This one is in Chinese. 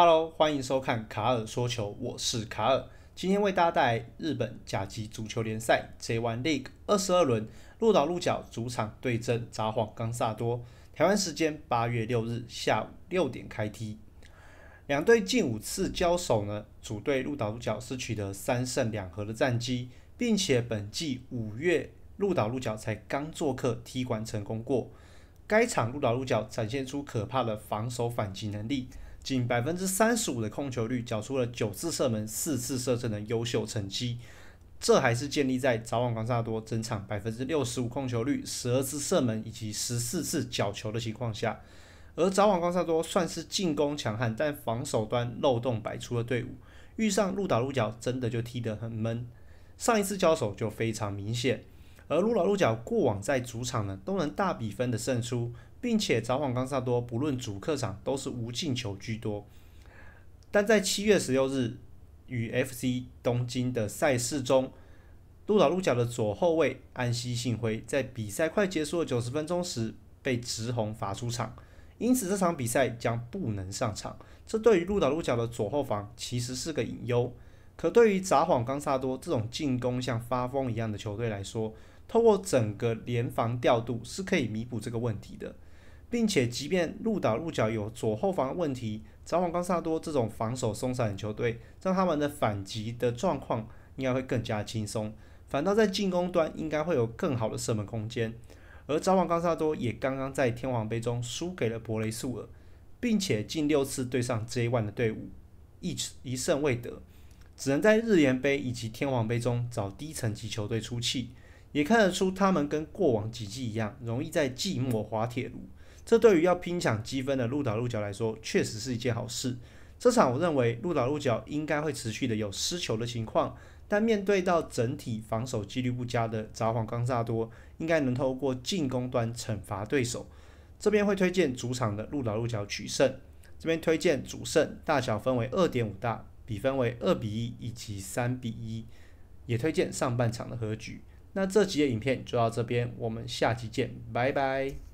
Hello，欢迎收看卡尔说球，我是卡尔。今天为大家带来日本甲级足球联赛 J1 League 二十二轮，鹿岛鹿角主场对阵札幌冈萨多。台湾时间八月六日下午六点开踢。两队近五次交手呢，主队鹿岛鹿角是取得三胜两和的战绩，并且本季五月鹿岛鹿角才刚做客踢馆成功过。该场鹿岛鹿角展现出可怕的防守反击能力。仅百分之三十五的控球率，缴出了九次射门、四次射正的优秀成绩。这还是建立在早晚冈萨多整场百分之六十五控球率、十二次射门以及十四次角球的情况下。而早晚冈萨多算是进攻强悍，但防守端漏洞百出的队伍，遇上鹿岛鹿角，真的就踢得很闷。上一次交手就非常明显。而鹿岛鹿角过往在主场呢都能大比分的胜出，并且札幌冈萨多不论主客场都是无进球居多。但在七月十六日与 FC 东京的赛事中，鹿岛鹿角的左后卫安西信辉在比赛快结束的九十分钟时被直红罚出场，因此这场比赛将不能上场。这对于鹿岛鹿角的左后防其实是个隐忧，可对于札幌冈萨多这种进攻像发疯一样的球队来说，透过整个联防调度是可以弥补这个问题的，并且即便鹿岛鹿角有左后防问题，早晚冈萨多这种防守松散的球队，让他们的反击的状况应该会更加轻松，反倒在进攻端应该会有更好的射门空间。而早晚冈萨多也刚刚在天皇杯中输给了博雷素尔，并且近六次对上 J1 的队伍一一胜未得，只能在日联杯以及天皇杯中找低层级球队出气。也看得出他们跟过往几季一样，容易在寂寞滑铁卢。这对于要拼抢积分的鹿岛鹿角来说，确实是一件好事。这场我认为鹿岛鹿角应该会持续的有失球的情况，但面对到整体防守几率不佳的札幌冈萨多，应该能透过进攻端惩罚对手。这边会推荐主场的鹿岛鹿角取胜。这边推荐主胜，大小分为二点五大，比分为二比一以及三比一，也推荐上半场的和局。那这集的影片就到这边，我们下期见，拜拜。